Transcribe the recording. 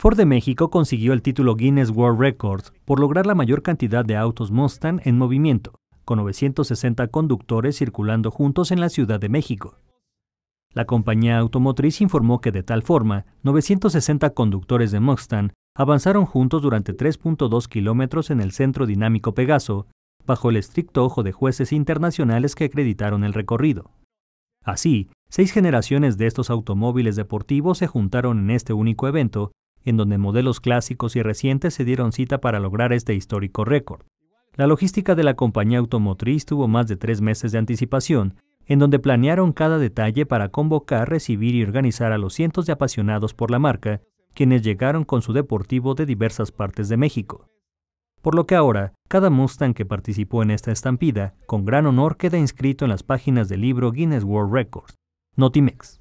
Ford de México consiguió el título Guinness World Records por lograr la mayor cantidad de autos Mustang en movimiento, con 960 conductores circulando juntos en la Ciudad de México. La compañía automotriz informó que de tal forma, 960 conductores de Mustang avanzaron juntos durante 3.2 kilómetros en el Centro Dinámico Pegaso, bajo el estricto ojo de jueces internacionales que acreditaron el recorrido. Así, seis generaciones de estos automóviles deportivos se juntaron en este único evento en donde modelos clásicos y recientes se dieron cita para lograr este histórico récord. La logística de la compañía automotriz tuvo más de tres meses de anticipación, en donde planearon cada detalle para convocar, recibir y organizar a los cientos de apasionados por la marca, quienes llegaron con su deportivo de diversas partes de México. Por lo que ahora, cada Mustang que participó en esta estampida, con gran honor queda inscrito en las páginas del libro Guinness World Records, Notimex.